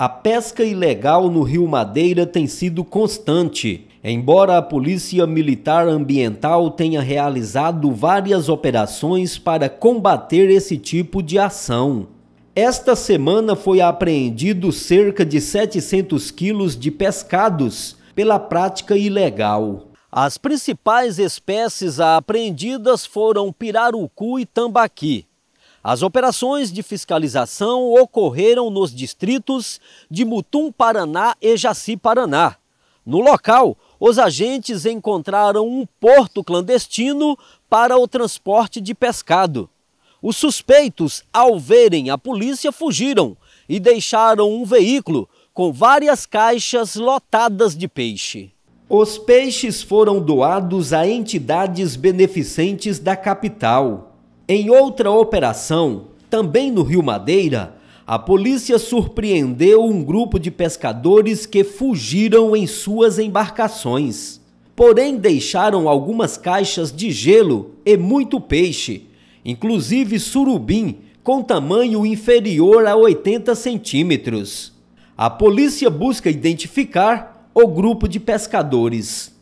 A pesca ilegal no Rio Madeira tem sido constante. Embora a Polícia Militar Ambiental tenha realizado várias operações para combater esse tipo de ação. Esta semana foi apreendido cerca de 700 quilos de pescados pela prática ilegal. As principais espécies apreendidas foram pirarucu e tambaqui. As operações de fiscalização ocorreram nos distritos de Mutum, Paraná e Jaci, Paraná. No local, os agentes encontraram um porto clandestino para o transporte de pescado. Os suspeitos, ao verem a polícia, fugiram e deixaram um veículo com várias caixas lotadas de peixe. Os peixes foram doados a entidades beneficentes da capital. Em outra operação, também no Rio Madeira, a polícia surpreendeu um grupo de pescadores que fugiram em suas embarcações. Porém, deixaram algumas caixas de gelo e muito peixe, inclusive surubim, com tamanho inferior a 80 centímetros. A polícia busca identificar o grupo de pescadores.